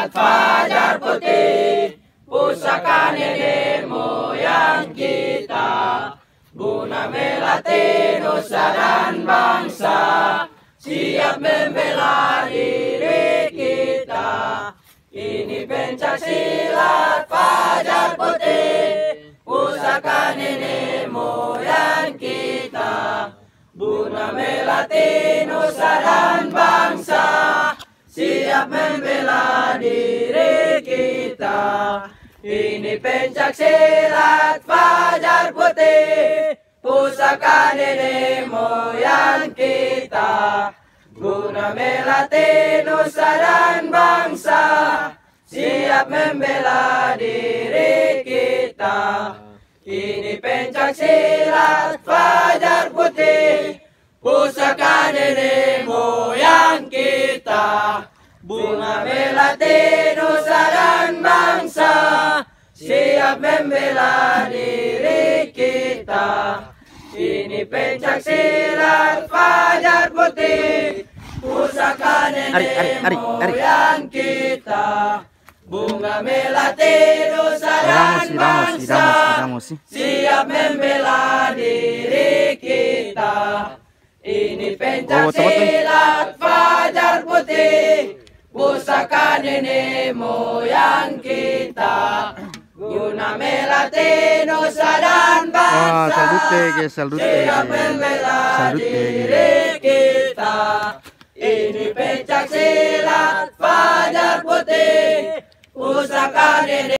Saat fajar putih Pusaka nenekmu yang kita Guna melati nusa dan bangsa Siap membela diri kita Ini silat fajar putih Pusaka nenekmu yang kita Guna melati nusa dan bangsa membela diri kita Ini pencak silat fajar putih Pusaka nenek moyang kita Guna melatih nusa dan bangsa Siap membela diri kita Ini pencak silat fajar putih Pusaka nenek moyang kita Bunga melati nusa dan bangsa Siap membela diri kita Ini pencak silat fajar putih Pusaka nenek moyang kita Bunga melati nusa dan bangsa Siap membela diri kita Ini pencak oh, eh. silat fajar putih pusaka nenek yang kita guna melatih nusa dan ah, bangsa. Ah, salute, Siap membela diri kita. Ini pencak silat Fajar Putih, pusaka nenek.